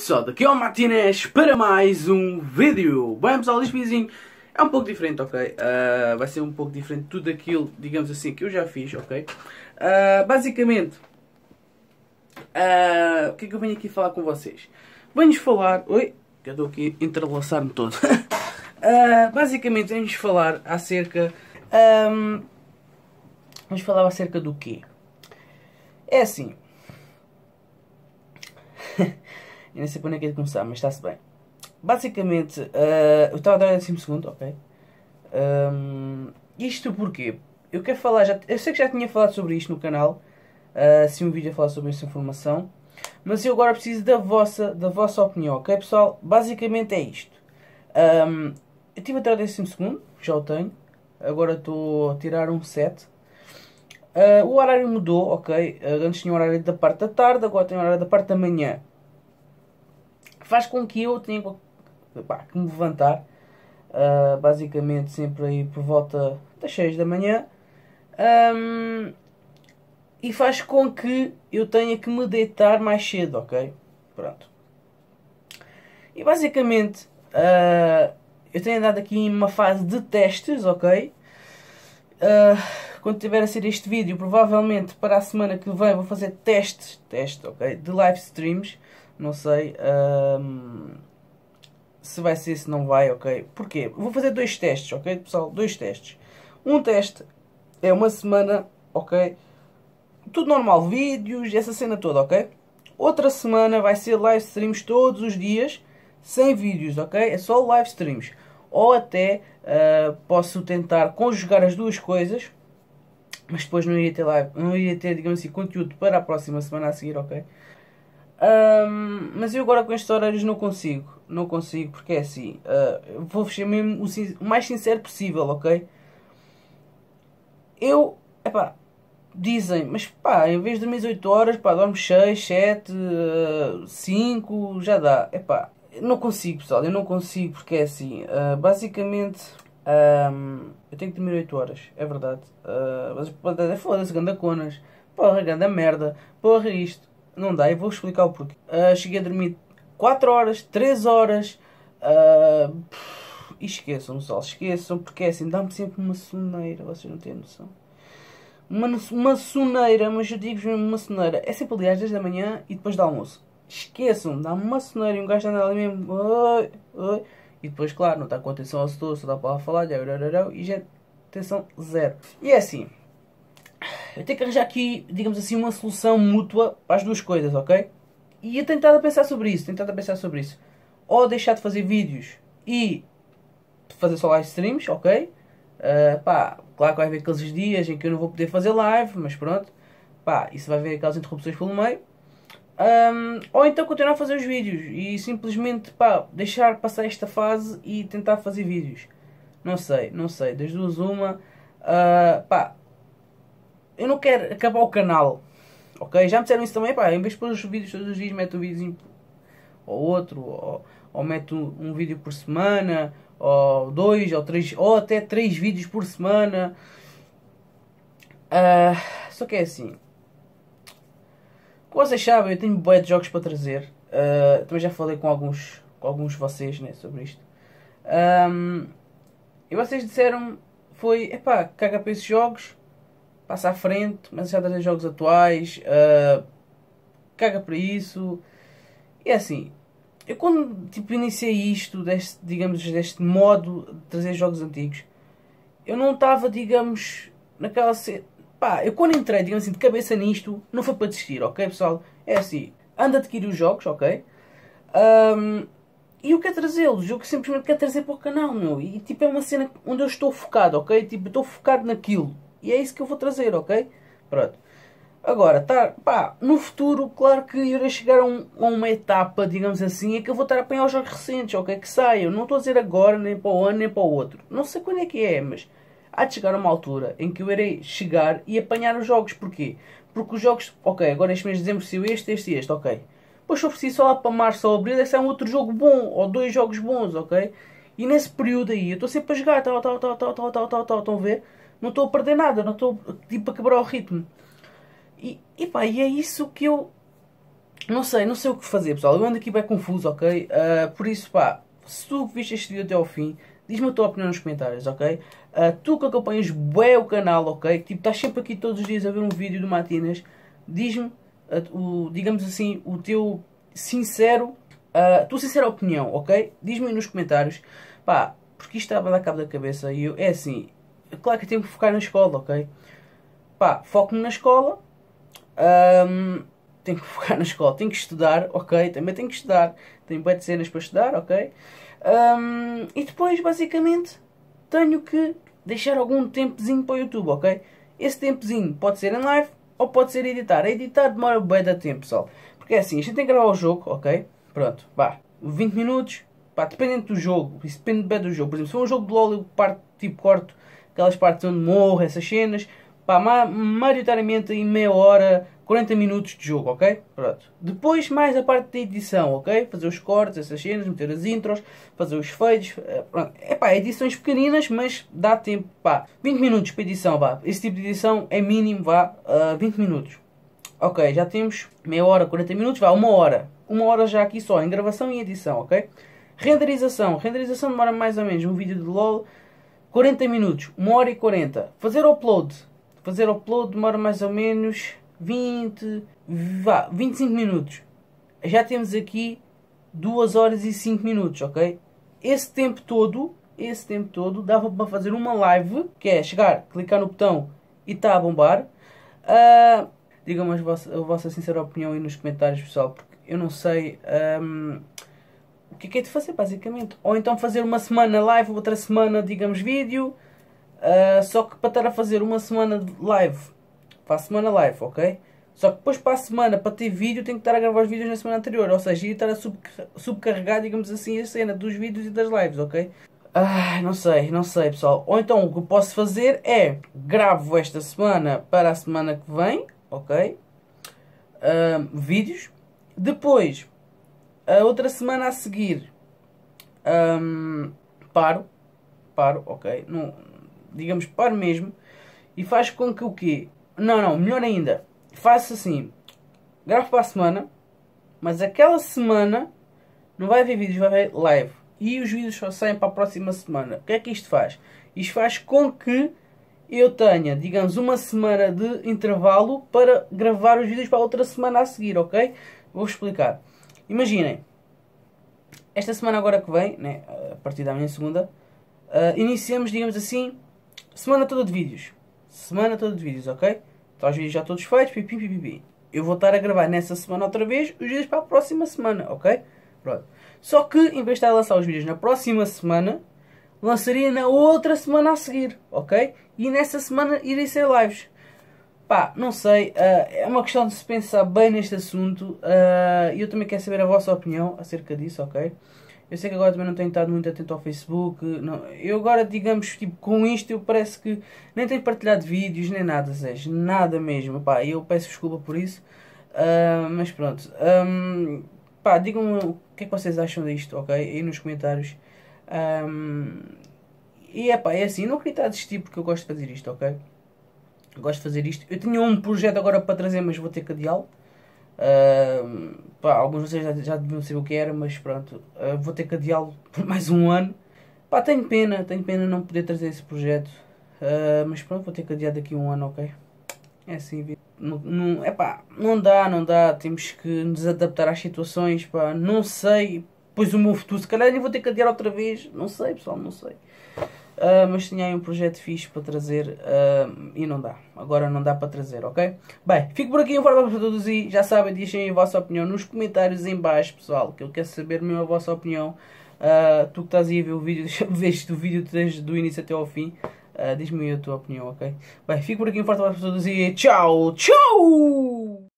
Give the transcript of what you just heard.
pessoal, daqui é o Martinez para mais um vídeo. Bem pessoal, este vizinho é um pouco diferente, ok? Uh, vai ser um pouco diferente de tudo aquilo, digamos assim, que eu já fiz, ok? Uh, basicamente, uh, o que é que eu venho aqui falar com vocês? Venho-vos falar... Oi, que eu estou aqui a entrelaçar-me todo. basicamente, venho-vos falar acerca... Um, vamos falar acerca do quê? É assim... Eu nem sei por onde é que é de começar, mas está-se bem. Basicamente, uh, eu estava a dar o décimo segundo, ok? Um, ehm, isto porquê? Eu quero falar, já, eu sei que já tinha falado sobre isto no canal, uh, se um vídeo a falar sobre esta informação, mas eu agora preciso da vossa, da vossa opinião, ok pessoal? Basicamente é isto. Um, ehm, eu tive a dar o décimo segundo, já o tenho, agora estou a tirar um 7. Uh, eh, o horário mudou, ok? Uh, antes tinha o horário da parte da tarde, agora tem o horário da parte da manhã faz com que eu tenha pá, que me levantar, uh, basicamente sempre aí por volta das 6 da manhã, um, e faz com que eu tenha que me deitar mais cedo, ok? Pronto. E basicamente uh, eu tenho andado aqui em uma fase de testes, ok? Uh, quando tiver a ser este vídeo, provavelmente para a semana que vem vou fazer testes, testes ok? De live streams, não sei um, se vai ser, se não vai, ok? Porquê? Vou fazer dois testes, ok, pessoal? Dois testes. Um teste é uma semana, ok? Tudo normal, vídeos, essa cena toda, ok? Outra semana vai ser live streams todos os dias, sem vídeos, ok? É só live streams. Ou até uh, posso tentar conjugar as duas coisas, mas depois não iria ter live, não iria ter, digamos assim, conteúdo para a próxima semana a seguir, ok? Um, mas eu agora com estes horários não consigo. Não consigo, porque é assim. Uh, vou ser mesmo o, o, mais sincero possível, ok? Eu, epá, dizem, mas pá, em vez de dormir 8 horas, pá, dorme 6, 7, 5, já dá. Epá, não consigo, pessoal, eu não consigo, porque é assim. Uh, basicamente, um, eu tenho que dormir 8 horas, é verdade. Uh, mas é foda-se, ganda conas, porra, ganda merda, porra, isto não dá, e vou explicar o porquê. Uh, cheguei a dormir 4 horas, 3 horas, uh, pff, e esqueçam, pessoal, esqueçam, porque é assim, dá-me sempre uma soneira, vocês não têm noção. Uma, uma soneira, mas eu digo uma soneira, é sempre aliás desde a manhã e depois do almoço. Esqueçam, dá-me uma soneira e um gajo anda ali mesmo, oi, oi, e depois, claro, não está com atenção ao setor, só dá para falar, e já atenção zero. E é assim, eu tenho que arranjar aqui, digamos assim, uma solução mútua para as duas coisas, ok? E eu tenho a pensar sobre isso, tenho a pensar sobre isso. Ou deixar de fazer vídeos e fazer só live streams, ok? Uh, pá, claro que vai haver aqueles dias em que eu não vou poder fazer live, mas pronto. Pá, isso vai haver aquelas interrupções pelo meio. Um, ou então continuar a fazer os vídeos e simplesmente pá, deixar passar esta fase e tentar fazer vídeos. Não sei, não sei. Das duas, uma. Uh, pá, eu não quero acabar o canal. Ok? Já me disseram isso também, pá, em vez de pôr os vídeos todos os dias, meto um vídeo ou outro, ou, ou meto um, um vídeo por semana, ou dois, ou três, ou até três vídeos por semana. Uh, só que é assim. Como vocês sabem, eu tenho boé de jogos para trazer. Uh, também já falei com alguns, com alguns de vocês né, sobre isto. Um, ah, e vocês disseram foi, epá, caga para esses jogos, passa à frente, mas já traz jogos atuais, uh, caga para isso. E é assim, eu quando tipo, iniciei isto, deste, digamos, deste modo de trazer jogos antigos, eu não estava, digamos, naquela. Se... Pá, eu quando entrei, digamos assim, de cabeça nisto, não foi para desistir, ok, pessoal? É assim, anda adquirir os jogos, ok? Um, e eu quero trazê-los, eu simplesmente quero trazer para o canal, meu. E tipo, é uma cena onde eu estou focado, ok? Tipo, estou focado naquilo. E é isso que eu vou trazer, ok? Pronto. Agora, tá, pá, no futuro, claro que irei chegar a, um, a, uma etapa, digamos assim, em que eu vou estar a apanhar os jogos recentes, ok? Que saiam. Não estou a dizer agora, nem para um ano, nem para o outro. Não sei quando é que é, mas há de chegar uma altura em que eu irei chegar e apanhar os jogos. Porquê? Porque os jogos, ok, agora este mês de dezembro saiu este, este e este, ok. Pois se eu preciso só lá para março ou abril, é que sai um outro jogo bom, ou dois jogos bons, ok? E nesse período aí, eu estou sempre a jogar, tal, tal, tal, tal, tal, tal, tal, tal, tal, tal, tal, ver? não estou a perder nada, não estou tipo a quebrar o ritmo. E, e pá, e é isso que eu não sei, não sei o que fazer, pessoal. Eu ando aqui bem confuso, ok? Uh, por isso, pá, se tu viste este vídeo até ao fim, diz-me a tua opinião nos comentários, ok? Uh, tu que acompanhas bem o canal, ok? Que, tipo, estás sempre aqui todos os dias a ver um vídeo do Matinas, diz-me, uh, o, digamos assim, o teu sincero, a tua sincera opinião, ok? Diz-me nos comentários, pá, porque isto estava a cabo da cabeça e eu, é assim, claro que eu tenho que focar na escola, ok? Pá, foco-me na escola. Um, tenho que focar na escola, tenho que estudar, ok? Também tenho que estudar. Tenho boas cenas para estudar, ok? Um, e depois, basicamente, tenho que deixar algum tempozinho para o YouTube, ok? Esse tempozinho pode ser em live ou pode ser editar. A editar demora bem da tempo, pessoal. Porque é assim, a gente tem que gravar o jogo, ok? Pronto, vá. 20 minutos, pá, dependendo do jogo. Isso depende bem do jogo. Por exemplo, se for um jogo de LOL, eu parto, tipo, corto aquelas partes onde morre, essas cenas. Pá, maioritariamente em meia hora, 40 minutos de jogo, ok? Pronto. Depois mais a parte da edição, ok? Fazer os cortes, essas cenas, meter as intros, fazer os fades, eh, pronto. É pá, edições pequeninas, mas dá tempo, pá. 20 minutos para edição, vá. Esse tipo de edição é mínimo, vá, uh, eh, 20 minutos. Ok, já temos meia hora, 40 minutos, vá, uma hora. Uma hora já aqui só, em gravação e edição, ok? Renderização. Renderização demora mais ou menos um vídeo de LOL 40 minutos, 1 hora e 40. Fazer upload. Fazer upload demora mais ou menos 20, vá, 25 minutos. Já temos aqui 2 horas e 5 minutos, ok? Esse tempo todo, esse tempo todo, dava para fazer uma live, que é chegar, clicar no botão e está a bombar. Uh, Digam-me a, a vossa sincera opinião aí nos comentários, pessoal, porque eu não sei um, que é que é de fazer, basicamente. Ou então fazer uma semana live, outra semana, digamos, vídeo. Uh, só que para estar a fazer uma semana de live, para a semana live, ok? Só que depois para a semana, para ter vídeo, tenho que estar a gravar os vídeos na semana anterior. Ou seja, ia estar a subcarregar, digamos assim, a cena dos vídeos e das lives, ok? Ah, não sei, não sei pessoal. Ou então o que eu posso fazer é gravo esta semana para a semana que vem, ok? Uh, vídeos. Depois a outra semana a seguir, um, paro, paro, ok, não, digamos paro mesmo, e faz com que o quê? Não, não, melhor ainda, faço assim, gravo para a semana, mas aquela semana não vai haver vídeos, vai haver live. E os vídeos só saem para a próxima semana. O que é que isto faz? Isto faz com que eu tenha, digamos, uma semana de intervalo para gravar os vídeos para a outra semana a seguir, ok? Vou explicar. Imaginem, esta semana agora que vem, né, a partir da minha segunda, uh, iniciamos, digamos assim, semana toda de vídeos. Semana toda de vídeos, ok? Então os vídeos já todos feitos, pipi, pipi, pipi. Eu vou estar a gravar nessa semana outra vez os vídeos para a próxima semana, ok? Pronto. Só que em vez de estar a lançar os vídeos na próxima semana, lançaria na outra semana a seguir, ok? E nessa semana irei ser lives. Pá, não sei, uh, é uma questão de se pensar bem neste assunto eh, e uh, eu também quero saber a vossa opinião acerca disso, ok? Eu sei que agora também não tenho estado muito atento ao Facebook. Não. Eu agora, digamos, tipo, com isto eu parece que nem tenho partilhado vídeos nem nada, Zés. Nada mesmo. Pá, eu peço desculpa por isso. Uh, mas pronto. Um, ehm, pá, digam-me o que é que vocês acham disto, ok? Aí nos comentários. Um, ehm, e é pá, é assim, eu não queria estar a desistir porque eu gosto de fazer isto, ok? gosto de fazer isto. Eu tinha um projeto agora para trazer, mas vou ter que adiá-lo. Uh, pá, alguns de vocês já, já deviam saber o que era, mas pronto, uh, vou ter que adiá-lo por mais um ano. Pá, tenho pena, tenho pena não poder trazer esse projeto. Uh, mas pronto, vou ter que adiar daqui a um ano, ok? É assim, não, é epá, não dá, não dá. Temos que nos adaptar às situações, pá. Não sei, pois o meu futuro, se calhar, nem vou ter que adiar outra vez. Não sei, pessoal, não sei. Uh, mas tinha aí um projeto fixe para trazer uh, e não dá. Agora não dá para trazer, ok? Bem, fico por aqui, um forte abraço para todos e já sabem, deixem a vossa opinião nos comentários em baixo, pessoal, que eu quero saber mesmo a vossa opinião. Uh, tu que estás aí a ver o vídeo, veste o vídeo desde do início até ao fim, diz-me a tua opinião, ok? Bem, fico por aqui, um forte abraço para todos e tchau, tchau!